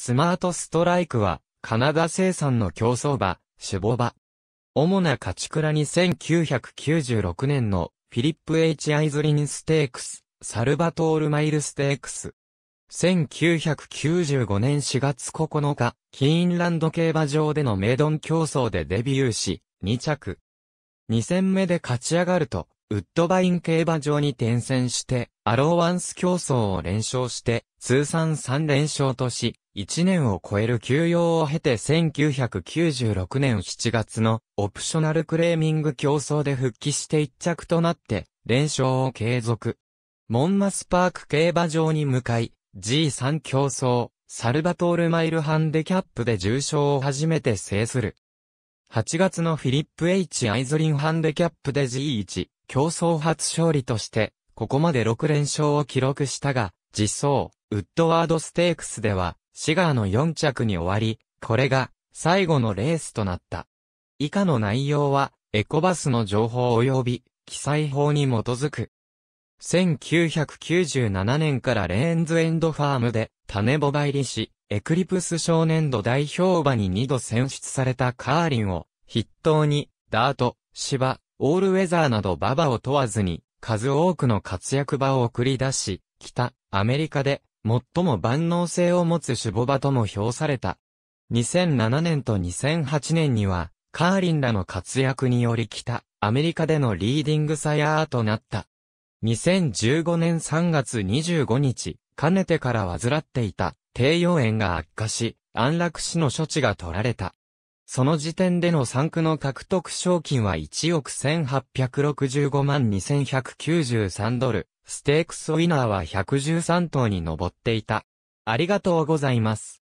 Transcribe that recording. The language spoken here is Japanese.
スマートストライクは、カナダ生産の競争馬、種母馬。主な勝ち倉に1996年のフィリップ H アイズリンステークス、サルバトールマイルステークス。1995年4月9日、キーンランド競馬場でのメイドン競争でデビューし、2着。2戦目で勝ち上がると、ウッドバイン競馬場に転戦して、アローワンス競争を連勝して、通算3連勝とし、1年を超える休養を経て1996年7月のオプショナルクレーミング競争で復帰して一着となって連勝を継続。モンマスパーク競馬場に向かい G3 競争サルバトールマイルハンデキャップで重賞を初めて制する。8月のフィリップ H アイゾリンハンデキャップで G1 競争初勝利としてここまで6連勝を記録したが実装ウッドワードステークスではシガーの4着に終わり、これが最後のレースとなった。以下の内容は、エコバスの情報及び、記載法に基づく。1997年からレーンズエンドファームで種ボバ入りし、エクリプス少年度代表馬に2度選出されたカーリンを筆頭に、ダート、芝、オールウェザーなど馬場を問わずに、数多くの活躍場を送り出し、北、アメリカで最も万能性を持つ守護場とも評された。2007年と2008年には、カーリンらの活躍により北、アメリカでのリーディングサヤーとなった。2015年3月25日、かねてから患っていた、低用炎が悪化し、安楽死の処置が取られた。その時点での3区の獲得賞金は1億1865万2193ドル、ステークスウィナーは113頭に上っていた。ありがとうございます。